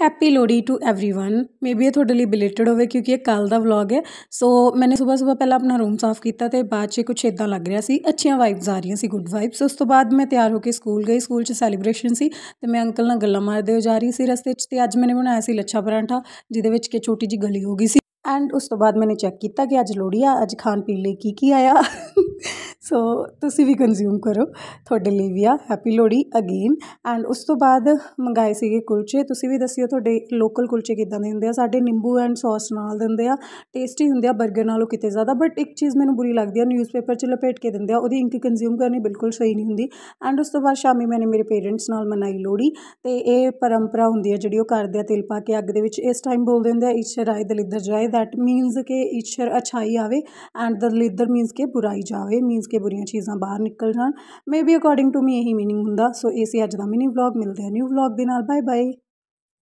happy Lohri to everyone maybe ਇਹ ਤੁਹਾਡੇ ਲਈ ਬਿਲੇਟਡ ਹੋਵੇ ਕਿਉਂਕਿ ਇਹ ਕੱਲ ਦਾ ਵਲੌਗ ਹੈ ਸੋ ਮੈਨੇ ਸਵੇਰ ਸਵੇਰ ਪਹਿਲਾਂ ਆਪਣਾ ਰੂਮ ਸਾਫ਼ ਕੀਤਾ ਤੇ ਬਾਅਦ 'ਚ ਕੁਝ ਇਦਾਂ ਲੱਗ ਰਿਹਾ ਸੀ ਅੱਛੀਆਂ ਵਾਈਬਸ ਆ ਰਹੀਆਂ ਸੀ ਗੁੱਡ ਵਾਈਬਸ ਉਸ ਤੋਂ ਬਾਅਦ ਮੈਂ ਤਿਆਰ ਹੋ ਕੇ ਸਕੂਲ ਗਈ ਸਕੂਲ 'ਚ ਸੈਲੀਬ੍ਰੇਸ਼ਨ ਸੀ ਤੇ ਮੈਂ ਅੰਕਲ ਨਾਲ ਗੱਲਾਂ ਮਾਰਦੇ ਹੋ ਜਾ ਰਹੀ ਸੀ ਰਸਤੇ 'ਚ ਤੇ ਅੱਜ ਮੈਨੇ ਬਣਾਇਆ ਸੀ ਲੱਛਾ ਪਰਾਂਠਾ ਜਿਹਦੇ ਵਿੱਚ ਕਿ ਛੋਟੀ ਜੀ ਗਲੀ ਹੋ ਗਈ ਸੀ ਐਂਡ ਉਸ ਤੋਂ ਬਾਅਦ ਮੈਨੇ ਚੈੱਕ ਕੀਤਾ ਕਿ ਅੱਜ ਲੋਹੜੀ ਆ ਅੱਜ ਖਾਣ ਪੀਣ ਲਈ ਕੀ ਕੀ ਆਇਆ ਸੋ ਤੁਸੀਂ ਵੀ ਕੰਜ਼ੂਮ ਕਰੋ ਤੁਹਾਡੇ ਲਈ ਵੀ ਆ ਹੈਪੀ ਲੋੜੀ ਅਗੇਨ ਐਂਡ ਉਸ ਤੋਂ ਬਾਅਦ ਮੰਗਾਏ ਸੀਗੇ ਕੁਲਚੇ ਤੁਸੀਂ ਵੀ ਦੱਸਿਓ ਤੁਹਾਡੇ ਲੋਕਲ ਕੁਲਚੇ ਕਿੱਦਾਂ ਦੇ ਹੁੰਦੇ ਆ ਸਾਡੇ ਨਿੰਬੂ ਐਂਡ ਸੌਸ ਨਾਲ ਦਿੰਦੇ ਆ ਟੇਸਟੀ ਹੁੰਦੇ ਆ 버ਗਰ ਨਾਲੋਂ ਕਿਤੇ ਜ਼ਿਆਦਾ ਬਟ ਇੱਕ ਚੀਜ਼ ਮੈਨੂੰ ਬੁਰੀ ਲੱਗਦੀ ਆ ਨਿਊਜ਼ਪੇਪਰ 'ਚ ਲਪੇਟ ਕੇ ਦਿੰਦੇ ਆ ਉਹਦੀ ਇੰਕ ਕੰਜ਼ੂਮ ਕਰਨੀ ਬਿਲਕੁਲ ਸਹੀ ਨਹੀਂ ਹੁੰਦੀ ਐਂਡ ਉਸ ਤੋਂ ਬਾਅਦ ਸ਼ਾਮੀ ਮੈਨੇ ਮੇਰੇ ਪੇਰੈਂਟਸ ਨਾਲ ਮਨਾਈ ਲੋੜੀ ਤੇ ਇਹ ਪਰੰਪਰਾ ਹੁੰਦੀ ਆ ਜਿਹੜੀ ਉਹ ਕਰਦੇ ਆ ਤਿਲ ਪਾ ਕੇ ਅੱਗ ਦੇ ਵਿੱਚ ਇਸ ਟਾਈਮ ਬੋਲਦੇ ਹੁੰਦੇ ਆ ਈਸ਼ਰ ਆਏ ਦਲਿੱਦਰ ਜਾਏ ਦੈਟ ਮੀਨਸ ਕਿ ਈਸ਼ਰ ਅਛਾਈ ਆਵੇ ਐਂਡ ਦਲਿੱਦਰ ਮੀਨਸ ਕਿ ਬੁਰਾਈ ਜਾਵੇ ਮੀਨਸ ਕਿ ਕੇ ਬੁਰੀਆਂ ਚੀਜ਼ਾਂ ਬਾਹਰ ਨਿਕਲ ਜਾਣ ਮੇਬੀ ਅਕੋਰਡਿੰਗ ਟੂ ਮੀ ਇਹੀ ਮੀਨਿੰਗ ਹੁੰਦਾ ਸੋ ਇਹ ਸੀ ਅੱਜ ਦਾ ਮਿਨੀ ਵਲੌਗ ਮਿਲਦੇ ਆ ਨਿਊ ਵਲੌਗ ਦੇ ਨਾਲ ਬਾਏ ਬਾਏ